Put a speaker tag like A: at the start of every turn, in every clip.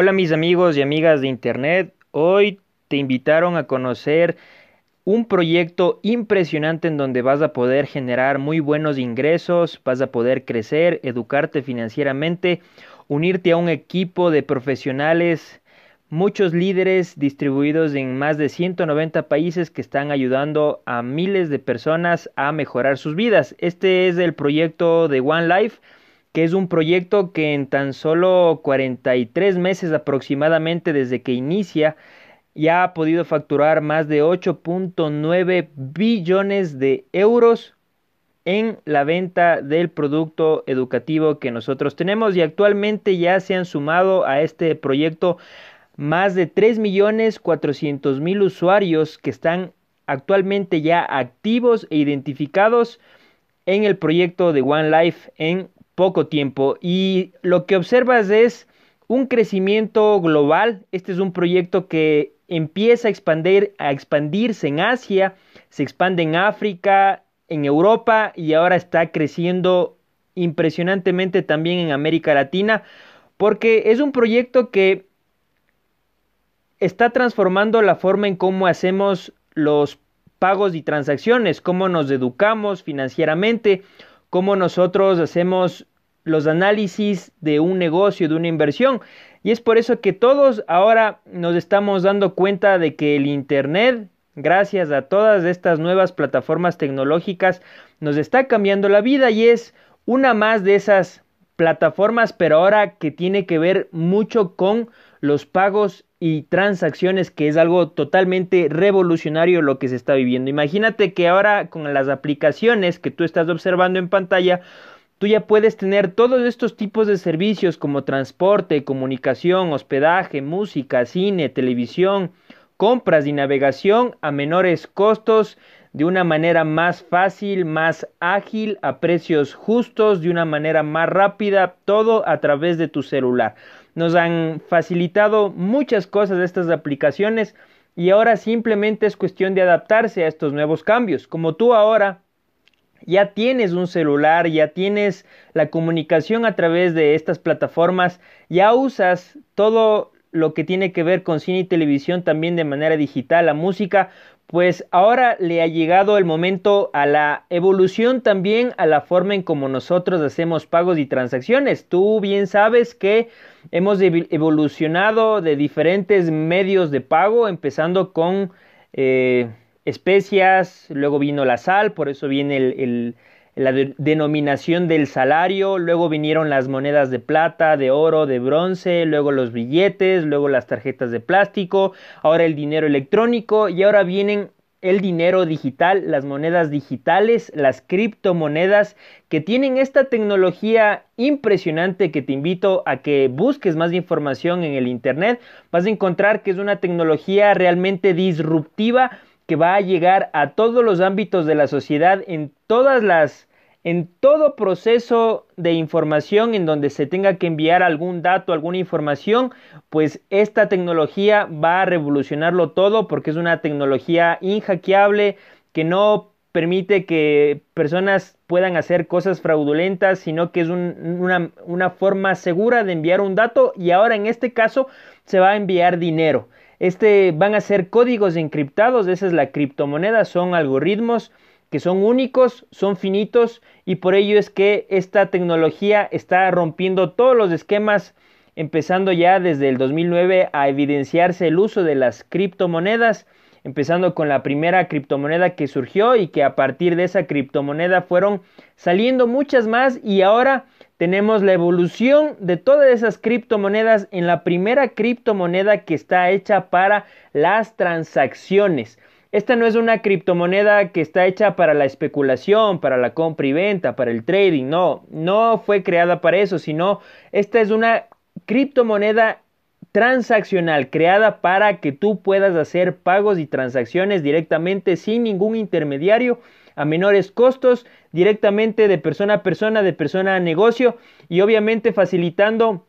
A: Hola mis amigos y amigas de Internet, hoy te invitaron a conocer un proyecto impresionante en donde vas a poder generar muy buenos ingresos, vas a poder crecer, educarte financieramente, unirte a un equipo de profesionales, muchos líderes distribuidos en más de 190 países que están ayudando a miles de personas a mejorar sus vidas. Este es el proyecto de One Life que es un proyecto que en tan solo 43 meses aproximadamente desde que inicia ya ha podido facturar más de 8.9 billones de euros en la venta del producto educativo que nosotros tenemos y actualmente ya se han sumado a este proyecto más de 3.400.000 usuarios que están actualmente ya activos e identificados en el proyecto de One Life en poco tiempo y lo que observas es un crecimiento global. Este es un proyecto que empieza a, expandir, a expandirse en Asia, se expande en África, en Europa y ahora está creciendo impresionantemente también en América Latina, porque es un proyecto que está transformando la forma en cómo hacemos los pagos y transacciones, cómo nos educamos financieramente, cómo nosotros hacemos los análisis de un negocio, de una inversión. Y es por eso que todos ahora nos estamos dando cuenta de que el Internet, gracias a todas estas nuevas plataformas tecnológicas, nos está cambiando la vida y es una más de esas plataformas, pero ahora que tiene que ver mucho con los pagos y transacciones, que es algo totalmente revolucionario lo que se está viviendo. Imagínate que ahora con las aplicaciones que tú estás observando en pantalla, tú ya puedes tener todos estos tipos de servicios como transporte, comunicación, hospedaje, música, cine, televisión, compras y navegación a menores costos, de una manera más fácil, más ágil, a precios justos, de una manera más rápida, todo a través de tu celular nos han facilitado muchas cosas de estas aplicaciones y ahora simplemente es cuestión de adaptarse a estos nuevos cambios. Como tú ahora ya tienes un celular, ya tienes la comunicación a través de estas plataformas, ya usas todo lo que tiene que ver con cine y televisión también de manera digital, la música, pues ahora le ha llegado el momento a la evolución también a la forma en como nosotros hacemos pagos y transacciones. Tú bien sabes que hemos evolucionado de diferentes medios de pago, empezando con eh, especias, luego vino la sal, por eso viene el, la denominación del salario, luego vinieron las monedas de plata, de oro, de bronce, luego los billetes, luego las tarjetas de plástico, ahora el dinero electrónico y ahora vienen el dinero digital, las monedas digitales, las criptomonedas que tienen esta tecnología impresionante que te invito a que busques más información en el Internet. Vas a encontrar que es una tecnología realmente disruptiva que va a llegar a todos los ámbitos de la sociedad en todas las en todo proceso de información en donde se tenga que enviar algún dato, alguna información, pues esta tecnología va a revolucionarlo todo porque es una tecnología injaqueable que no permite que personas puedan hacer cosas fraudulentas, sino que es una, una forma segura de enviar un dato y ahora en este caso se va a enviar dinero. Este van a ser códigos encriptados, esa es la criptomoneda, son algoritmos que son únicos, son finitos y por ello es que esta tecnología está rompiendo todos los esquemas, empezando ya desde el 2009 a evidenciarse el uso de las criptomonedas, empezando con la primera criptomoneda que surgió y que a partir de esa criptomoneda fueron saliendo muchas más y ahora tenemos la evolución de todas esas criptomonedas en la primera criptomoneda que está hecha para las transacciones. Esta no es una criptomoneda que está hecha para la especulación, para la compra y venta, para el trading, no, no fue creada para eso, sino esta es una criptomoneda transaccional creada para que tú puedas hacer pagos y transacciones directamente sin ningún intermediario a menores costos directamente de persona a persona, de persona a negocio y obviamente facilitando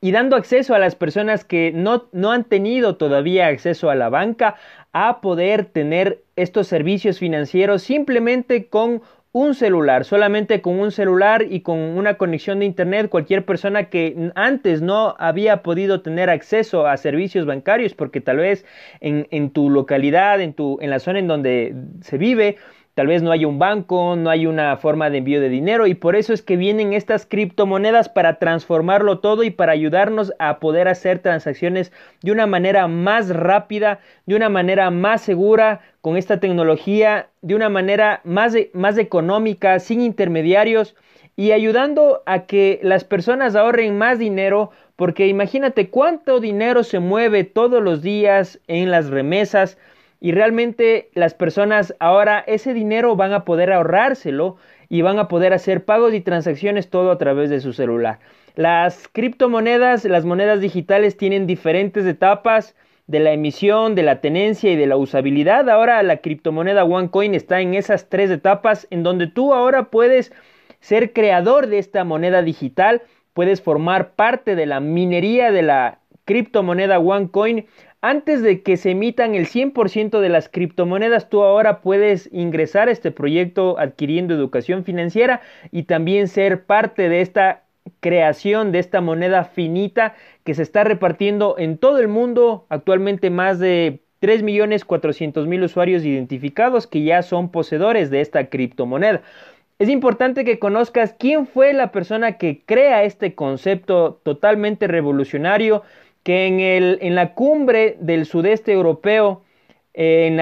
A: y dando acceso a las personas que no, no han tenido todavía acceso a la banca, a poder tener estos servicios financieros simplemente con un celular, solamente con un celular y con una conexión de internet, cualquier persona que antes no había podido tener acceso a servicios bancarios, porque tal vez en, tu localidad, en, tu, en la zona en donde se vive, Tal vez no hay un banco, no hay una forma de envío de dinero y por eso es que vienen estas criptomonedas para transformarlo todo y para ayudarnos a poder hacer transacciones de una manera más rápida, de una manera más segura, con esta tecnología, de una manera más, e, más económica, sin intermediarios y ayudando a que las personas ahorren más dinero porque imagínate cuánto dinero se mueve todos los días en las remesas y realmente las personas ahora ese dinero van a poder ahorrárselo y van a poder hacer pagos y transacciones todo a través de su celular. Las criptomonedas, las monedas digitales tienen diferentes etapas de la emisión, de la tenencia y de la usabilidad. Ahora la criptomoneda OneCoin está en esas tres etapas en donde tú ahora puedes ser creador de esta moneda digital, puedes formar parte de la minería de la criptomoneda OneCoin antes de que se emitan el 100% de las criptomonedas, tú ahora puedes ingresar a este proyecto adquiriendo educación financiera y también ser parte de esta creación de esta moneda finita que se está repartiendo en todo el mundo. Actualmente más de 3.400.000 usuarios identificados que ya son poseedores de esta criptomoneda. Es importante que conozcas quién fue la persona que crea este concepto totalmente revolucionario que en, el, en la cumbre del sudeste europeo, en,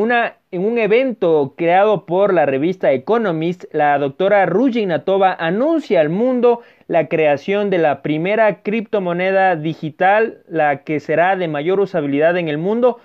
A: una, en un evento creado por la revista Economist, la doctora Natova anuncia al mundo la creación de la primera criptomoneda digital, la que será de mayor usabilidad en el mundo,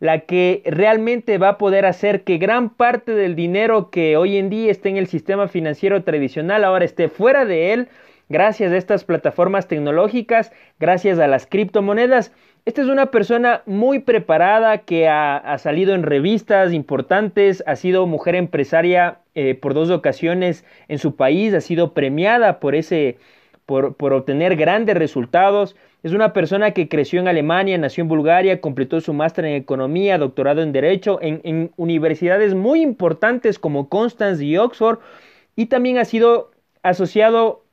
A: la que realmente va a poder hacer que gran parte del dinero que hoy en día está en el sistema financiero tradicional ahora esté fuera de él gracias a estas plataformas tecnológicas, gracias a las criptomonedas. Esta es una persona muy preparada que ha, ha salido en revistas importantes, ha sido mujer empresaria eh, por dos ocasiones en su país, ha sido premiada por ese, por, obtener grandes resultados. Es una persona que creció en Alemania, nació en Bulgaria, completó su máster en economía, doctorado en derecho en, en, universidades muy importantes como Constance y Oxford y también ha sido asociado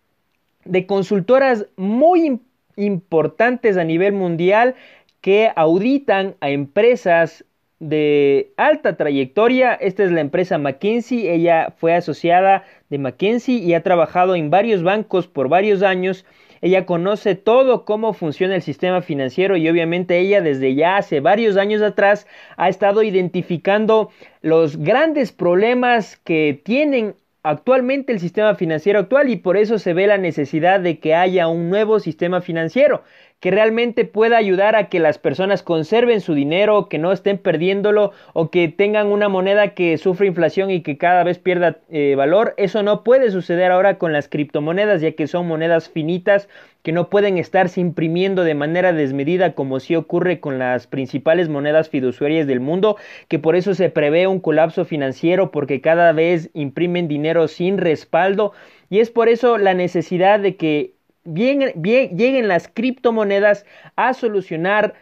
A: de consultoras muy importantes a nivel mundial que auditan a empresas de alta trayectoria. Esta es la empresa McKinsey. Ella fue asociada de McKinsey y ha trabajado en varios bancos por varios años. Ella conoce todo cómo funciona el sistema financiero y obviamente ella desde ya hace varios años atrás ha estado identificando los grandes problemas que tienen actualmente el sistema financiero actual y por eso se ve la necesidad de que haya un nuevo sistema financiero que realmente pueda ayudar a que las personas conserven su dinero, que no estén perdiéndolo o que tengan una moneda que sufre inflación y que cada vez pierda eh, valor. Eso no puede suceder ahora con las criptomonedas ya que son monedas finitas que no pueden estarse imprimiendo de manera desmedida como sí ocurre con las principales monedas fiduciarias del mundo, que por eso se prevé un colapso financiero porque cada vez imprimen dinero sin respaldo y es por eso la necesidad de que bien, lleguen las criptomonedas a solucionar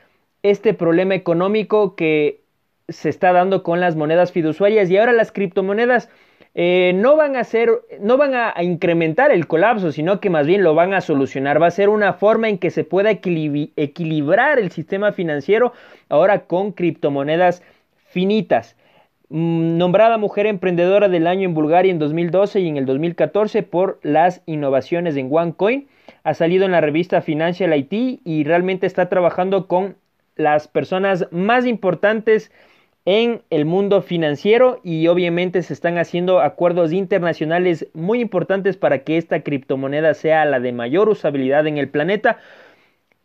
A: este problema económico que se está dando con las monedas fiduciarias y ahora las criptomonedas eh, no van a no van a, incrementar el colapso, sino que más bien lo van a solucionar. Va a ser una forma en que se pueda equilibrar el sistema financiero ahora con criptomonedas finitas. Mm, nombrada mujer emprendedora del año en Bulgaria en 2012 y en el 2014 por las innovaciones en OneCoin ha salido en la revista Financial IT y realmente está trabajando con las personas más importantes en el mundo financiero y obviamente se están haciendo acuerdos internacionales muy importantes para que esta criptomoneda sea la de mayor usabilidad en el planeta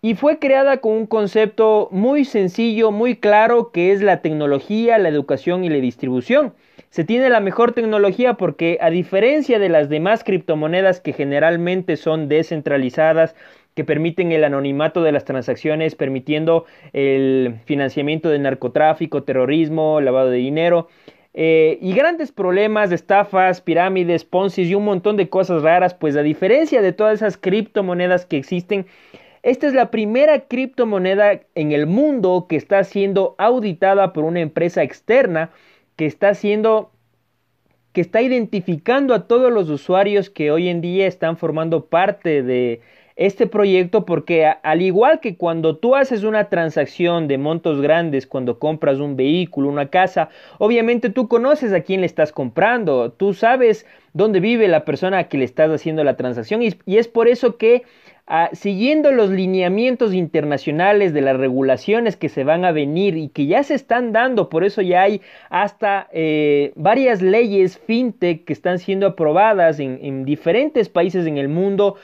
A: y fue creada con un concepto muy sencillo, muy claro que es la tecnología, la educación y la distribución. Se tiene la mejor tecnología porque a diferencia de las demás criptomonedas que generalmente son descentralizadas, que permiten el anonimato de las transacciones, permitiendo el financiamiento de narcotráfico, terrorismo, lavado de dinero eh, y grandes problemas estafas, pirámides, poncis y un montón de cosas raras, pues a diferencia de todas esas criptomonedas que existen, esta es la primera criptomoneda en el mundo que está siendo auditada por una empresa externa que está haciendo que está identificando a todos los usuarios que hoy en día están formando parte de este proyecto porque al igual que cuando tú haces una transacción de montos grandes, cuando compras un vehículo, una casa, obviamente tú conoces a quién le estás comprando, tú sabes dónde vive la persona a que le estás haciendo la transacción y es por eso que Ah, siguiendo los lineamientos internacionales de las regulaciones que se van a venir y que ya se están dando, por eso ya hay hasta eh, varias leyes fintech que están siendo aprobadas en diferentes países en el mundo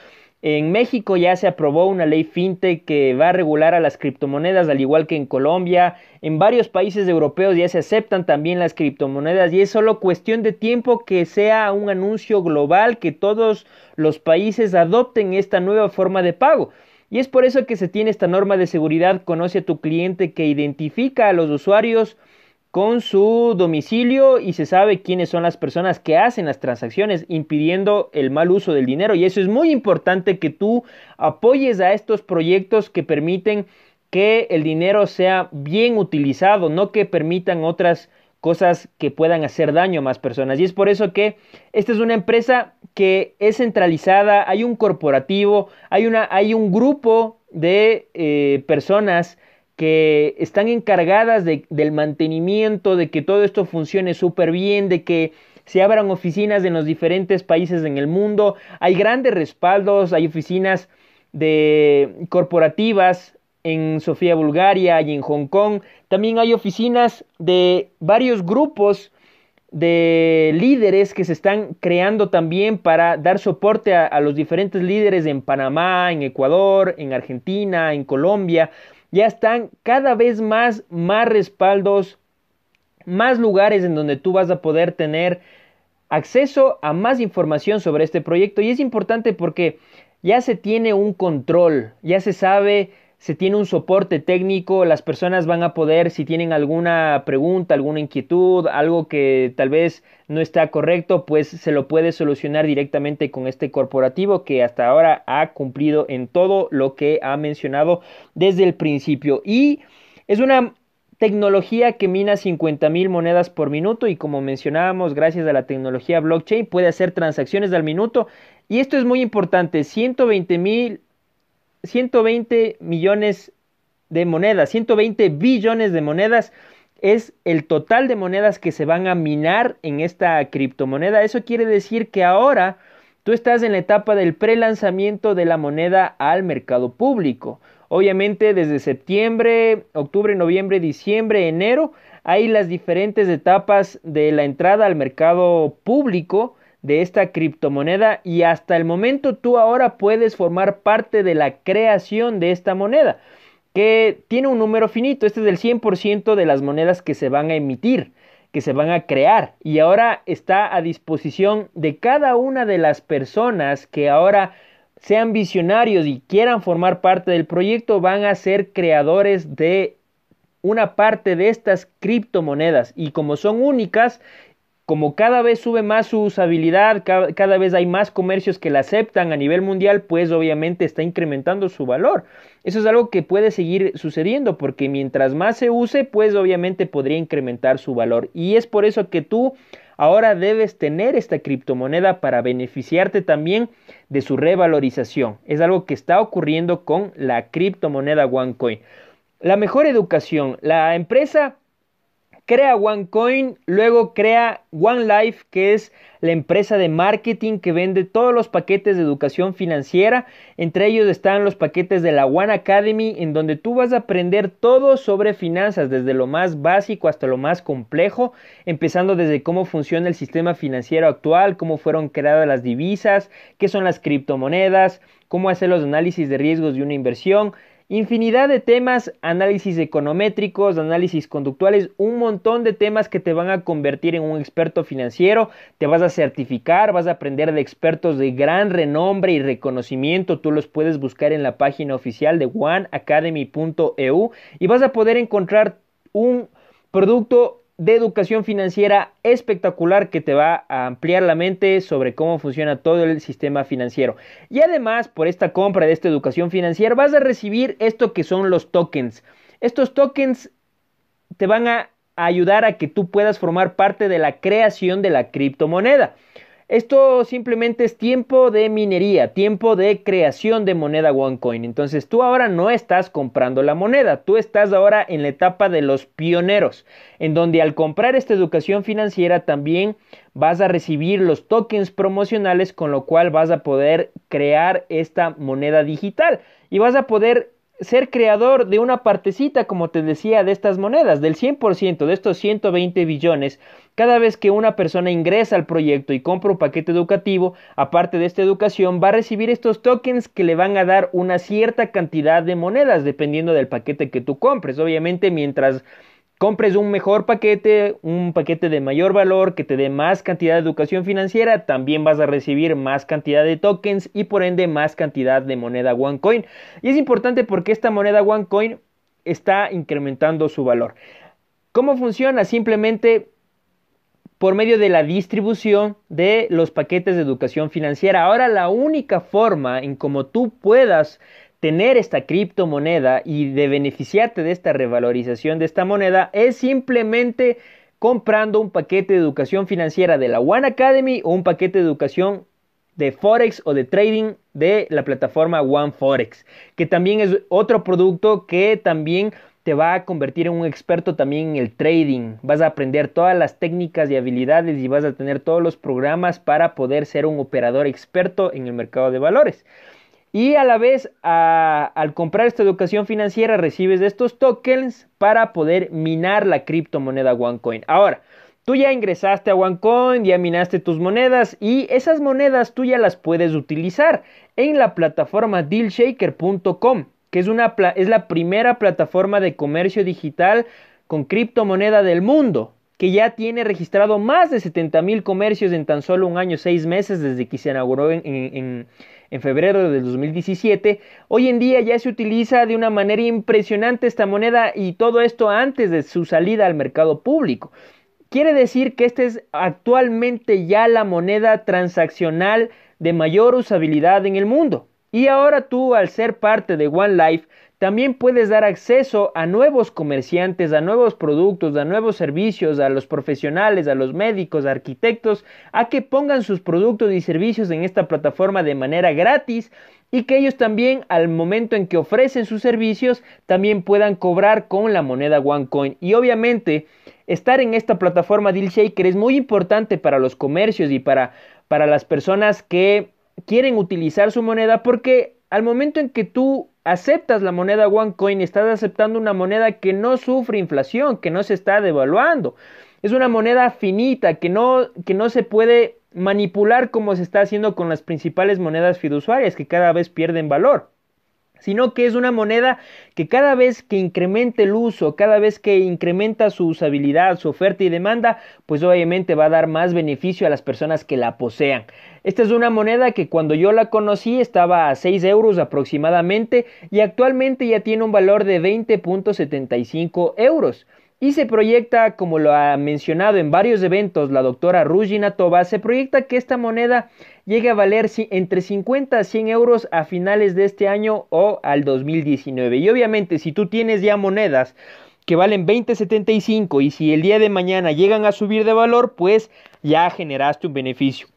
A: en México ya se aprobó una ley fintech que va a regular a las criptomonedas, al igual que en Colombia. En varios países europeos ya se aceptan también las criptomonedas y es solo cuestión de tiempo que sea un anuncio global que todos los países adopten esta nueva forma de pago. Y es por eso que se tiene esta norma de seguridad, conoce a tu cliente que identifica a los usuarios con su domicilio y se sabe quiénes son las personas que hacen las transacciones, impidiendo el mal uso del dinero. Y eso es muy importante que tú apoyes a estos proyectos que permiten que el dinero sea bien utilizado, no que permitan otras cosas que puedan hacer daño a más personas. Y es por eso que esta es una empresa que es centralizada, hay un corporativo, hay, una, hay un grupo de eh, personas que están encargadas del mantenimiento, de que todo esto funcione súper bien, de que se abran oficinas en los diferentes países en el mundo. Hay grandes respaldos, hay oficinas de corporativas en Sofía, Bulgaria y en Hong Kong. También hay oficinas de varios grupos de líderes que se están creando también para dar soporte a los diferentes líderes en Panamá, en Ecuador, en Argentina, en Colombia ya están cada vez más, más respaldos, más lugares en donde tú vas a poder tener acceso a más información sobre este proyecto. Y es importante porque ya se tiene un control, ya se sabe se tiene un soporte técnico, las personas van a poder, si tienen alguna pregunta, alguna inquietud, algo que tal vez no está correcto, pues se lo puede solucionar directamente con este corporativo que hasta ahora ha cumplido en todo lo que ha mencionado desde el principio. Y es una tecnología que mina mil monedas por minuto y como mencionábamos, gracias a la tecnología blockchain puede hacer transacciones al minuto. Y esto es muy importante, mil, 120 millones de monedas, 120 billones de monedas es el total de monedas que se van a minar en esta criptomoneda. Eso quiere decir que ahora tú estás en la etapa del prelanzamiento de la moneda al mercado público. Obviamente desde septiembre, octubre, noviembre, diciembre, enero hay las diferentes etapas de la entrada al mercado público de esta criptomoneda y hasta el momento tú ahora puedes formar parte de la creación de esta moneda que tiene un número finito, este es del 100% de las monedas que se van a emitir, que se van a crear y ahora está a disposición de cada una de las personas que ahora sean visionarios y quieran formar parte del proyecto, van a ser creadores de una parte de estas criptomonedas y como son únicas como cada vez sube más su usabilidad, cada vez hay más comercios que la aceptan a nivel mundial, pues obviamente está incrementando su valor. Eso es algo que puede seguir sucediendo porque mientras más se use, pues obviamente podría incrementar su valor. Y es por eso que tú ahora debes tener esta criptomoneda para beneficiarte también de su revalorización. Es algo que está ocurriendo con la criptomoneda OneCoin. La mejor educación, la empresa crea OneCoin, luego crea OneLife, que es la empresa de marketing que vende todos los paquetes de educación financiera. Entre ellos están los paquetes de la One Academy, en donde tú vas a aprender todo sobre finanzas, desde lo más básico hasta lo más complejo, empezando desde cómo funciona el sistema financiero actual, cómo fueron creadas las divisas, qué son las criptomonedas, cómo hacer los análisis de riesgos de una inversión, Infinidad de temas, análisis econométricos, análisis conductuales, un montón de temas que te van a convertir en un experto financiero, te vas a certificar, vas a aprender de expertos de gran renombre y reconocimiento, tú los puedes buscar en la página oficial de oneacademy.eu y vas a poder encontrar un producto de educación financiera espectacular que te va a ampliar la mente sobre cómo funciona todo el sistema financiero. Y además, por esta compra de esta educación financiera, vas a recibir esto que son los tokens. Estos tokens te van a ayudar a que tú puedas formar parte de la creación de la criptomoneda. Esto simplemente es tiempo de minería, tiempo de creación de moneda OneCoin. Entonces tú ahora no estás comprando la moneda, tú estás ahora en la etapa de los pioneros, en donde al comprar esta educación financiera también vas a recibir los tokens promocionales con lo cual vas a poder crear esta moneda digital y vas a poder ser creador de una partecita, como te decía, de estas monedas, del 100%, de estos 120 billones, cada vez que una persona ingresa al proyecto y compra un paquete educativo, aparte de esta educación, va a recibir estos tokens que le van a dar una cierta cantidad de monedas, dependiendo del paquete que tú compres. Obviamente, mientras compres un mejor paquete, un paquete de mayor valor que te dé más cantidad de educación financiera, también vas a recibir más cantidad de tokens y por ende más cantidad de moneda OneCoin. Y es importante porque esta moneda OneCoin está incrementando su valor. ¿Cómo funciona? Simplemente por medio de la distribución de los paquetes de educación financiera. Ahora la única forma en cómo tú puedas tener esta criptomoneda y de beneficiarte de esta revalorización de esta moneda es simplemente comprando un paquete de educación financiera de la One Academy o un paquete de educación de Forex o de trading de la plataforma One Forex, que también es otro producto que también te va a convertir en un experto también en el trading. Vas a aprender todas las técnicas y habilidades y vas a tener todos los programas para poder ser un operador experto en el mercado de valores. Y a la vez, al comprar esta educación financiera, recibes estos tokens para poder minar la criptomoneda OneCoin. Ahora, tú ya ingresaste a OneCoin, ya minaste tus monedas y esas monedas tú ya las puedes utilizar en la plataforma dealshaker.com, que es, una, es la primera plataforma de comercio digital con criptomoneda del mundo que ya tiene registrado más de 70 mil comercios en tan solo un año, seis meses desde que se inauguró en en febrero de 2017. Hoy en día ya se utiliza de una manera impresionante esta moneda y todo esto antes de su salida al mercado público. Quiere decir que esta es actualmente ya la moneda transaccional de mayor usabilidad en el mundo. Y ahora tú, al ser parte de One Life, también puedes dar acceso a nuevos comerciantes, a nuevos productos, a nuevos servicios, a los profesionales, a los médicos, a arquitectos, a que pongan sus productos y servicios en esta plataforma de manera gratis y que ellos también al momento en que ofrecen sus servicios también puedan cobrar con la moneda OneCoin. Y obviamente estar en esta plataforma DealShaker Shaker es muy importante para los comercios y para, para las personas que quieren utilizar su moneda porque al momento en que tú aceptas la moneda OneCoin, estás aceptando una moneda que no sufre inflación, que no se está devaluando. Es una moneda finita, que no, que no se puede manipular como se está haciendo con las principales monedas fiduciarias, que cada vez pierden valor sino que es una moneda que cada vez que incremente el uso, cada vez que incrementa su usabilidad, su oferta y demanda, pues obviamente va a dar más beneficio a las personas que la posean. Esta es una moneda que cuando yo la conocí estaba a 6 euros aproximadamente y actualmente ya tiene un valor de 20.75 euros y se proyecta, como lo ha mencionado en varios eventos la doctora Rugina Toba, se proyecta que esta moneda llegue a valer entre 50 a 100 euros a finales de este año o al 2019. Y obviamente si tú tienes ya monedas que valen 20.75 y si el día de mañana llegan a subir de valor, pues ya generaste un beneficio.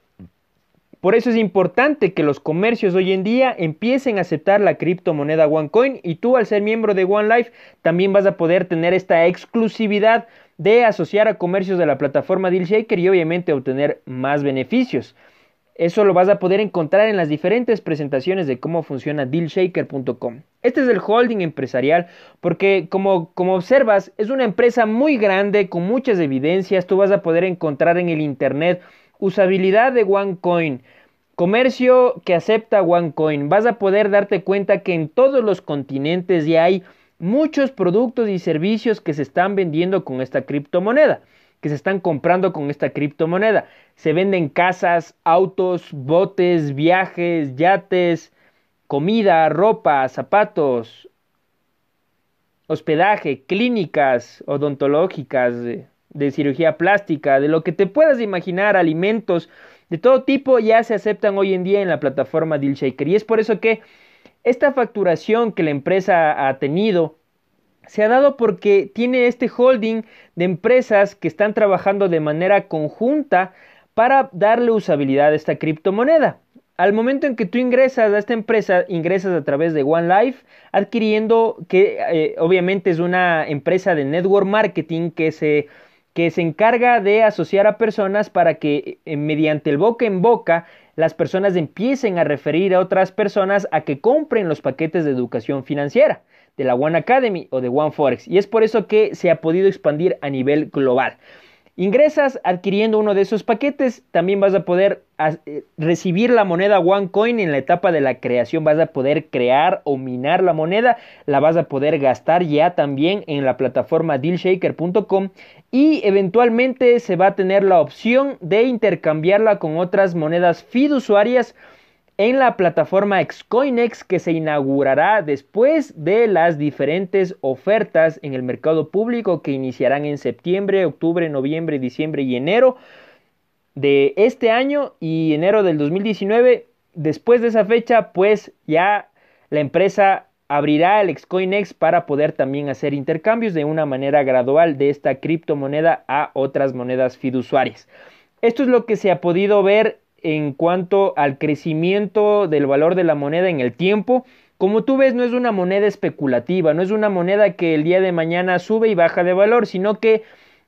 A: Por eso es importante que los comercios hoy en día empiecen a aceptar la criptomoneda OneCoin y tú al ser miembro de OneLife también vas a poder tener esta exclusividad de asociar a comercios de la plataforma DealShaker y obviamente obtener más beneficios. Eso lo vas a poder encontrar en las diferentes presentaciones de cómo funciona dealshaker.com. Este es el holding empresarial porque como, como observas es una empresa muy grande con muchas evidencias. Tú vas a poder encontrar en el Internet usabilidad de OneCoin, Comercio que acepta OneCoin. Vas a poder darte cuenta que en todos los continentes ya hay muchos productos y servicios que se están vendiendo con esta criptomoneda, que se están comprando con esta criptomoneda. Se venden casas, autos, botes, viajes, yates, comida, ropa, zapatos, hospedaje, clínicas odontológicas, de, de cirugía plástica, de lo que te puedas imaginar, alimentos de todo tipo ya se aceptan hoy en día en la plataforma Shaker. Y es por eso que esta facturación que la empresa ha tenido se ha dado porque tiene este holding de empresas que están trabajando de manera conjunta para darle usabilidad a esta criptomoneda. Al momento en que tú ingresas a esta empresa, ingresas a través de OneLife, adquiriendo que eh, obviamente es una empresa de network marketing que se que se encarga de asociar a personas para que eh, mediante el boca en boca las personas empiecen a referir a otras personas a que compren los paquetes de educación financiera de la One Academy o de One Forex y es por eso que se ha podido expandir a nivel global. Ingresas adquiriendo uno de esos paquetes, también vas a poder eh, recibir la moneda OneCoin en la etapa de la creación, vas a poder crear o minar la moneda, la vas a poder gastar ya también en la plataforma dealshaker.com y eventualmente se va a tener la opción de intercambiarla con otras monedas fiduciarias usuarias en la plataforma Xcoinex que se inaugurará después de las diferentes ofertas en el mercado público que iniciarán en septiembre, octubre, noviembre, diciembre y enero de este año y enero del 2019. Después de esa fecha, pues ya la empresa abrirá el Xcoinex para poder también hacer intercambios de una manera gradual de esta criptomoneda a otras monedas fiduciarias. Esto es lo que se ha podido ver en cuanto al crecimiento del valor de la moneda en el tiempo. Como tú ves, no es una moneda especulativa, no es una moneda que el día de mañana sube y baja de valor, sino que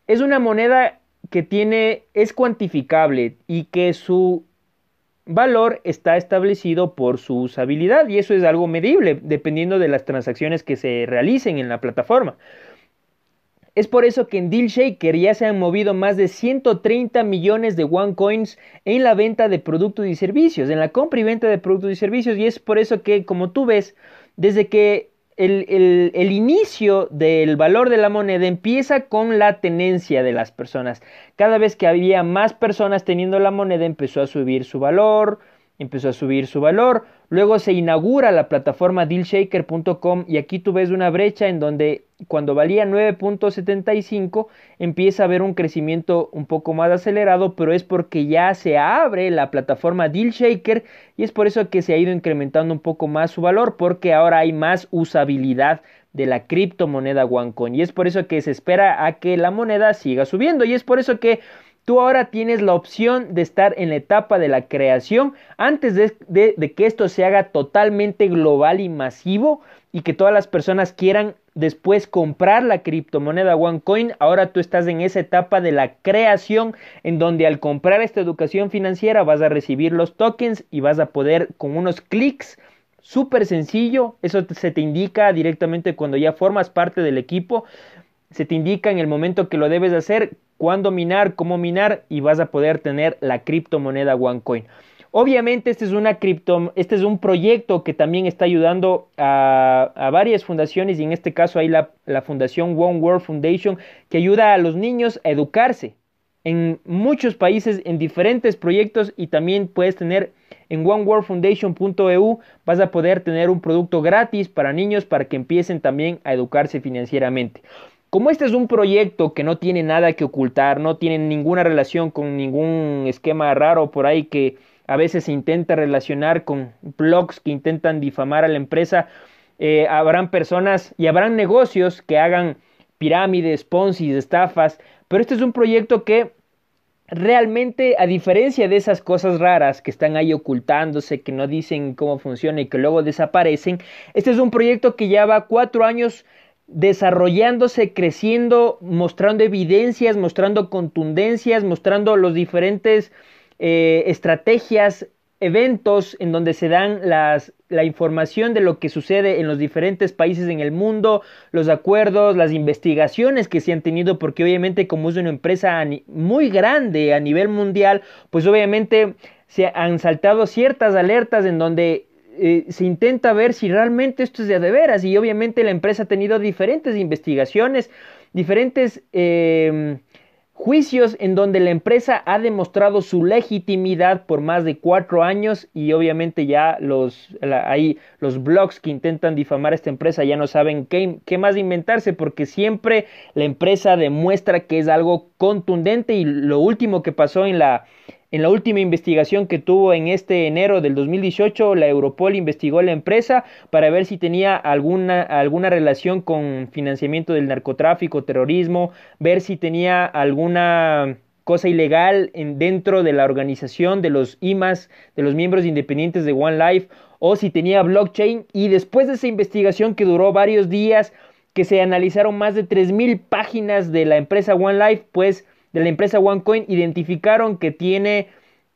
A: es una moneda que tiene, es cuantificable y que su valor está establecido por su usabilidad y eso es algo medible dependiendo de las transacciones que se realicen en la plataforma. Es por eso que en Deal Shaker ya se han movido más de 130 millones de OneCoins en la venta de productos y servicios, en la compra y venta de productos y servicios. Y es por eso que, como tú ves, desde que el, inicio del valor de la moneda empieza con la tenencia de las personas. Cada vez que había más personas teniendo la moneda empezó a subir su valor, empezó a subir su valor. Luego se inaugura la plataforma dealshaker.com y aquí tú ves una brecha en donde cuando valía 9.75 empieza a haber un crecimiento un poco más acelerado, pero es porque ya se abre la plataforma Dealshaker y es por eso que se ha ido incrementando un poco más su valor porque ahora hay más usabilidad de la criptomoneda OneCoin y es por eso que se espera a que la moneda siga subiendo y es por eso que Tú ahora tienes la opción de estar en la etapa de la creación antes de, que esto se haga totalmente global y masivo y que todas las personas quieran después comprar la criptomoneda OneCoin. Ahora tú estás en esa etapa de la creación en donde al comprar esta educación financiera vas a recibir los tokens y vas a poder con unos clics súper sencillo. Eso se te indica directamente cuando ya formas parte del equipo se te indica en el momento que lo debes hacer, cuándo minar, cómo minar y vas a poder tener la criptomoneda OneCoin. Obviamente este es, una cripto, este es un proyecto que también está ayudando a, varias fundaciones y en este caso hay la, la, fundación One World Foundation que ayuda a los niños a educarse en muchos países, en diferentes proyectos y también puedes tener en oneworldfoundation.eu vas a poder tener un producto gratis para niños para que empiecen también a educarse financieramente. Como este es un proyecto que no tiene nada que ocultar, no tiene ninguna relación con ningún esquema raro por ahí que a veces se intenta relacionar con blogs que intentan difamar a la empresa, eh, habrán personas y habrán negocios que hagan pirámides, poncis, estafas, pero este es un proyecto que realmente, a diferencia de esas cosas raras que están ahí ocultándose, que no dicen cómo funciona y que luego desaparecen, este es un proyecto que lleva cuatro años desarrollándose, creciendo, mostrando evidencias, mostrando contundencias, mostrando los diferentes eh, estrategias, eventos en donde se dan las, la información de lo que sucede en los diferentes países en el mundo, los acuerdos, las investigaciones que se han tenido, porque obviamente como es una empresa muy grande a nivel mundial, pues obviamente se han saltado ciertas alertas en donde eh, se intenta ver si realmente esto es de veras y obviamente la empresa ha tenido diferentes investigaciones, diferentes em, juicios en donde la empresa ha demostrado su legitimidad por más de cuatro años y obviamente ya los, los blogs que intentan difamar esta empresa ya no saben qué, qué, más inventarse porque siempre la empresa demuestra que es algo contundente y lo último que pasó en la, en la última investigación que tuvo en este enero del 2018, la Europol investigó la empresa para ver si tenía alguna, alguna relación con financiamiento del narcotráfico, terrorismo, ver si tenía alguna cosa ilegal en, dentro de la organización de los IMAS, de los miembros independientes de One Life, o si tenía blockchain. Y después de esa investigación que duró varios días, que se analizaron más de 3.000 páginas de la empresa One Life, pues de la empresa OneCoin identificaron que tiene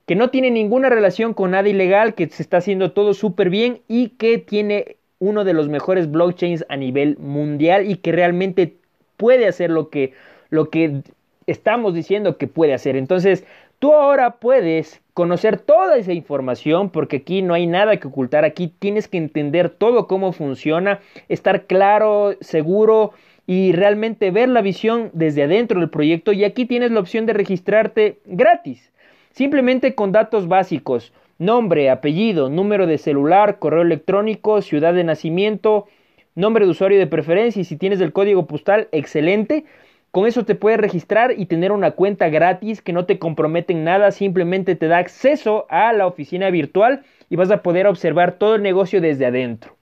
A: que no tiene ninguna relación con nada ilegal, que se está haciendo todo súper bien y que tiene uno de los mejores blockchains a nivel mundial y que realmente puede hacer lo que, lo que estamos diciendo que puede hacer. Entonces, tú ahora puedes conocer toda esa información porque aquí no hay nada que ocultar, aquí tienes que entender todo cómo funciona, estar claro, seguro y realmente ver la visión desde adentro del proyecto y aquí tienes la opción de registrarte gratis, simplemente con datos básicos, nombre, apellido, número de celular, correo electrónico, ciudad de nacimiento, nombre de usuario de preferencia y si tienes el código postal, excelente. Con eso te puedes registrar y tener una cuenta gratis que no te compromete en nada, simplemente te da acceso a la oficina virtual y vas a poder observar todo el negocio desde adentro.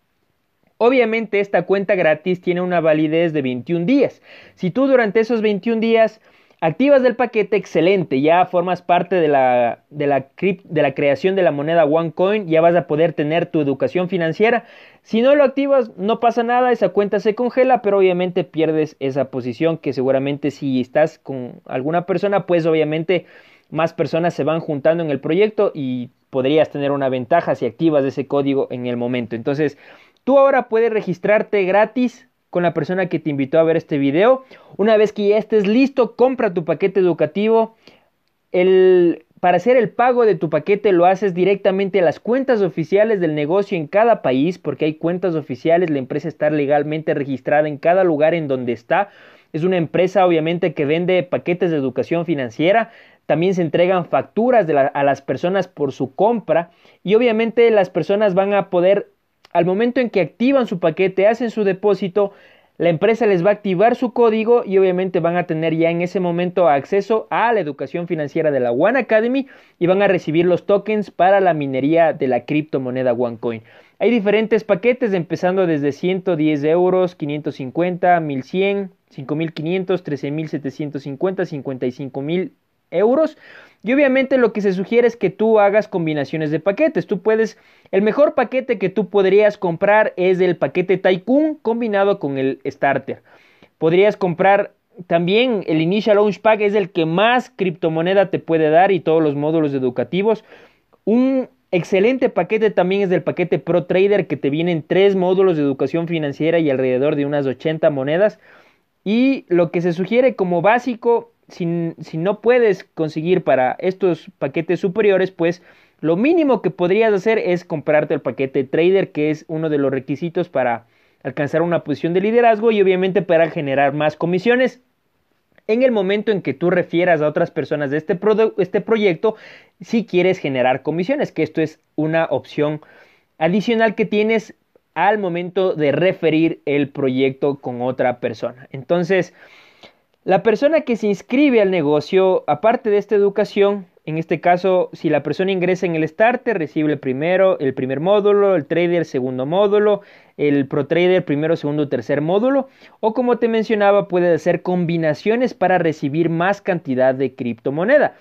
A: Obviamente esta cuenta gratis tiene una validez de 21 días. Si tú durante esos 21 días activas el paquete, excelente, ya formas parte de la, de la, de la creación de la moneda OneCoin, ya vas a poder tener tu educación financiera. Si no lo activas, no pasa nada, esa cuenta se congela, pero obviamente pierdes esa posición que seguramente si estás con alguna persona, pues obviamente más personas se van juntando en el proyecto y podrías tener una ventaja si activas ese código en el momento. Entonces, Tú ahora puedes registrarte gratis con la persona que te invitó a ver este video. Una vez que ya estés listo, compra tu paquete educativo. El, para hacer el pago de tu paquete lo haces directamente a las cuentas oficiales del negocio en cada país, porque hay cuentas oficiales, la empresa está legalmente registrada en cada lugar en donde está. Es una empresa obviamente que vende paquetes de educación financiera, también se entregan facturas a las personas por su compra y obviamente las personas van a poder al momento en que activan su paquete, hacen su depósito, la empresa les va a activar su código y obviamente van a tener ya en ese momento acceso a la educación financiera de la One Academy y van a recibir los tokens para la minería de la criptomoneda OneCoin. Hay diferentes paquetes empezando desde 110 euros, 550, 1100, 5500, 13750, 55000 euros. Y obviamente lo que se sugiere es que tú hagas combinaciones de paquetes. Tú puedes, el mejor paquete que tú podrías comprar es el paquete Tycoon combinado con el Starter. Podrías comprar también el Initial Launch Pack, es el que más criptomoneda te puede dar y todos los módulos educativos. Un excelente paquete también es el paquete Pro Trader que te vienen tres módulos de educación financiera y alrededor de unas 80 monedas. Y lo que se sugiere como básico si, no puedes conseguir para estos paquetes superiores, pues lo mínimo que podrías hacer es comprarte el paquete trader, que es uno de los requisitos para alcanzar una posición de liderazgo y obviamente para generar más comisiones. En el momento en que tú refieras a otras personas de este, este proyecto, si quieres generar comisiones, que esto es una opción adicional que tienes al momento de referir el proyecto con otra persona. Entonces, la persona que se inscribe al negocio, aparte de esta educación, en este caso, si la persona ingresa en el starter, recibe el primero, el primer módulo, el trader, segundo módulo, el pro trader, primero, segundo, tercer módulo, o como te mencionaba, puede hacer combinaciones para recibir más cantidad de criptomoneda.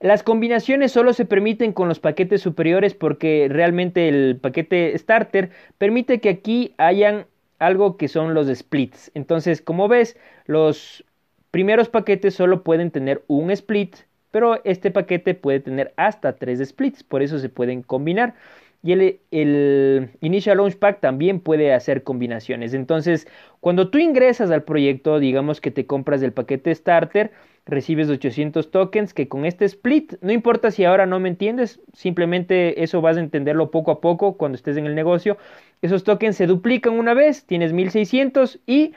A: Las combinaciones solo se permiten con los paquetes superiores porque realmente el paquete starter permite que aquí hayan algo que son los splits. Entonces, como ves, los Primeros paquetes solo pueden tener un split, pero este paquete puede tener hasta tres splits, por eso se pueden combinar. Y el, Initial Launch Pack también puede hacer combinaciones. Entonces, cuando tú ingresas al proyecto, digamos que te compras el paquete Starter, recibes 800 tokens que con este split, no importa si ahora no me entiendes, simplemente eso vas a entenderlo poco a poco cuando estés en el negocio. Esos tokens se duplican una vez, tienes 1600 y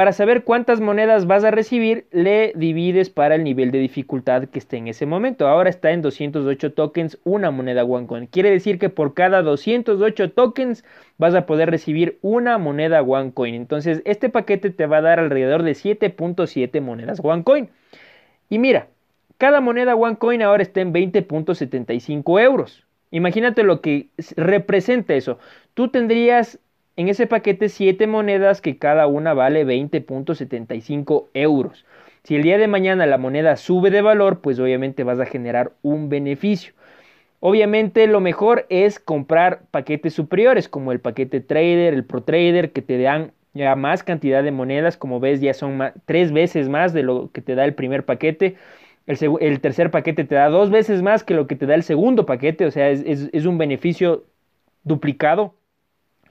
A: para saber cuántas monedas vas a recibir, le divides para el nivel de dificultad que esté en ese momento. Ahora está en 208 tokens una moneda OneCoin. Quiere decir que por cada 208 tokens vas a poder recibir una moneda OneCoin. Entonces, este paquete te va a dar alrededor de 7.7 monedas OneCoin. Y mira, cada moneda OneCoin ahora está en 20.75 euros. Imagínate lo que representa eso. Tú tendrías en ese paquete 7 monedas que cada una vale 20.75 euros. Si el día de mañana la moneda sube de valor, pues obviamente vas a generar un beneficio. Obviamente lo mejor es comprar paquetes superiores como el paquete trader, el pro trader, que te dan ya más cantidad de monedas, como ves ya son tres veces más de lo que te da el primer paquete. El, tercer paquete te da dos veces más que lo que te da el segundo paquete, o sea, es un beneficio duplicado.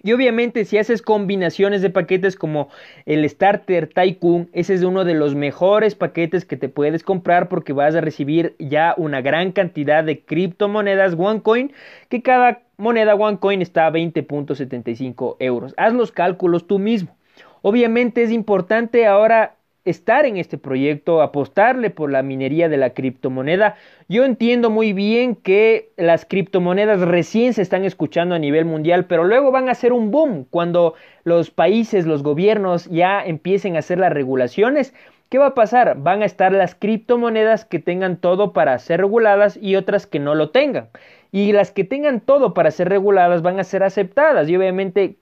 A: Y obviamente si haces combinaciones de paquetes como el Starter Tycoon, ese es uno de los mejores paquetes que te puedes comprar porque vas a recibir ya una gran cantidad de criptomonedas OneCoin que cada moneda OneCoin está a 20.75 euros. Haz los cálculos tú mismo. Obviamente es importante ahora estar en este proyecto, apostarle por la minería de la criptomoneda. Yo entiendo muy bien que las criptomonedas recién se están escuchando a nivel mundial, pero luego van a ser un boom cuando los países, los gobiernos ya empiecen a hacer las regulaciones. ¿Qué va a pasar? Van a estar las criptomonedas que tengan todo para ser reguladas y otras que no lo tengan. Y las que tengan todo para ser reguladas van a ser aceptadas. Y obviamente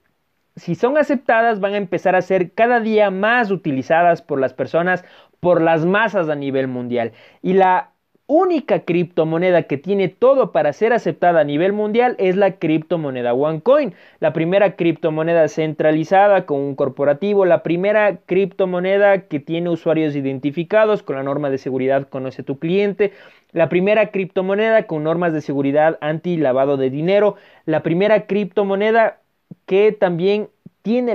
A: si son aceptadas, van a empezar a ser cada día más utilizadas por las personas, por las masas a nivel mundial. Y la única criptomoneda que tiene todo para ser aceptada a nivel mundial es la criptomoneda OneCoin, la primera criptomoneda centralizada con un corporativo, la primera criptomoneda que tiene usuarios identificados con la norma de seguridad conoce tu cliente, la primera criptomoneda con normas de seguridad anti lavado de dinero, la primera criptomoneda que también tiene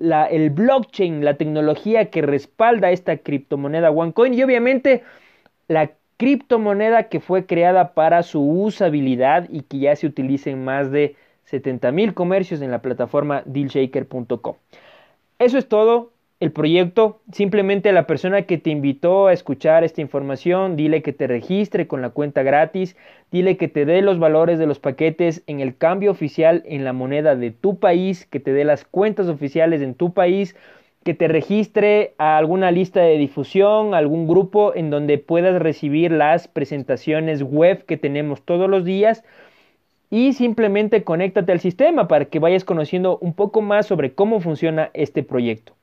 A: el blockchain, la tecnología que respalda esta criptomoneda OneCoin y obviamente la criptomoneda que fue creada para su usabilidad y que ya se utiliza en más de mil comercios en la plataforma dealshaker.com. Eso es todo el proyecto, simplemente a la persona que te invitó a escuchar esta información, dile que te registre con la cuenta gratis, dile que te dé los valores de los paquetes en el cambio oficial en la moneda de tu país, que te dé las cuentas oficiales en tu país, que te registre a alguna lista de difusión, algún grupo en donde puedas recibir las presentaciones web que tenemos todos los días y simplemente conéctate al sistema para que vayas conociendo un poco más sobre cómo funciona este proyecto.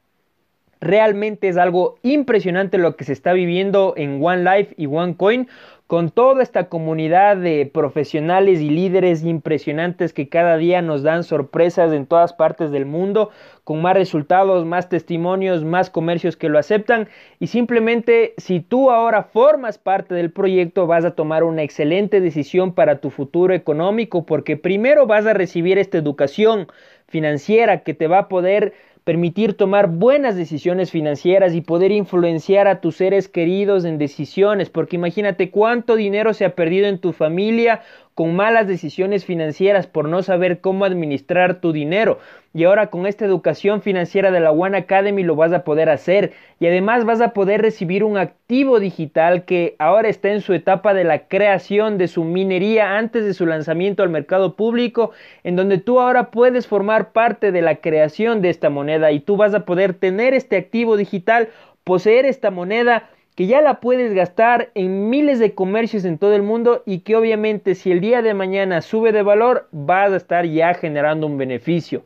A: Realmente es algo impresionante lo que se está viviendo en One Life y One Coin, con toda esta comunidad de profesionales y líderes impresionantes que cada día nos dan sorpresas en todas partes del mundo, con más resultados, más testimonios, más comercios que lo aceptan. Y simplemente si tú ahora formas parte del proyecto vas a tomar una excelente decisión para tu futuro económico porque primero vas a recibir esta educación financiera que te va a poder permitir tomar buenas decisiones financieras y poder influenciar a tus seres queridos en decisiones, porque imagínate cuánto dinero se ha perdido en tu familia con malas decisiones financieras por no saber cómo administrar tu dinero. Y ahora con esta educación financiera de la One Academy lo vas a poder hacer. Y además vas a poder recibir un activo digital que ahora está en su etapa de la creación de su minería antes de su lanzamiento al mercado público, en donde tú ahora puedes formar parte de la creación de esta moneda y tú vas a poder tener este activo digital, poseer esta moneda que ya la puedes gastar en miles de comercios en todo el mundo y que obviamente si el día de mañana sube de valor vas a estar ya generando un beneficio.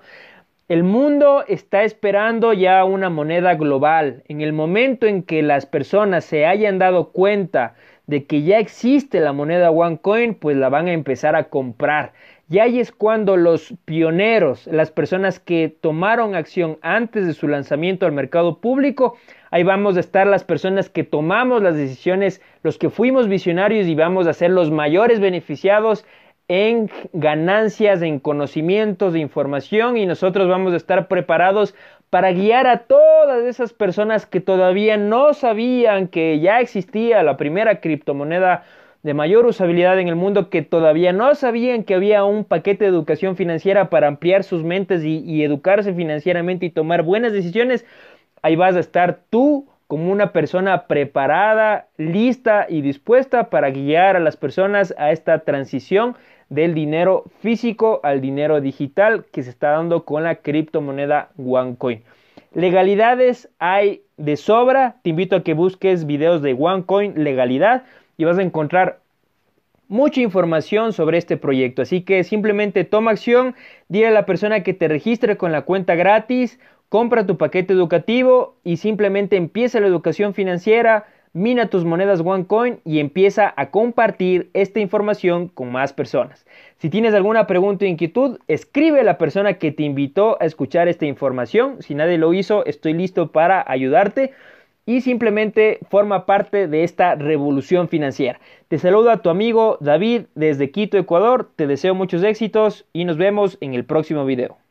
A: El mundo está esperando ya una moneda global. En el momento en que las personas se hayan dado cuenta de que ya existe la moneda OneCoin, pues la van a empezar a comprar. Y ahí es cuando los pioneros, las personas que tomaron acción antes de su lanzamiento al mercado público, ahí vamos a estar las personas que tomamos las decisiones, los que fuimos visionarios y vamos a ser los mayores beneficiados en ganancias, en conocimientos, de información y nosotros vamos a estar preparados para guiar a todas esas personas que todavía no sabían que ya existía la primera criptomoneda de mayor usabilidad en el mundo, que todavía no sabían que había un paquete de educación financiera para ampliar sus mentes y, y educarse financieramente y tomar buenas decisiones. Ahí vas a estar tú como una persona preparada, lista y dispuesta para guiar a las personas a esta transición del dinero físico al dinero digital que se está dando con la criptomoneda OneCoin. Legalidades hay de sobra. Te invito a que busques videos de OneCoin legalidad y vas a encontrar mucha información sobre este proyecto. Así que simplemente toma acción, dile a la persona que te registre con la cuenta gratis, Compra tu paquete educativo y simplemente empieza la educación financiera, mina tus monedas OneCoin y empieza a compartir esta información con más personas. Si tienes alguna pregunta o inquietud, escribe a la persona que te invitó a escuchar esta información. Si nadie lo hizo, estoy listo para ayudarte y simplemente forma parte de esta revolución financiera. Te a tu amigo David desde Quito, Ecuador. Te deseo muchos éxitos y nos vemos en el próximo video.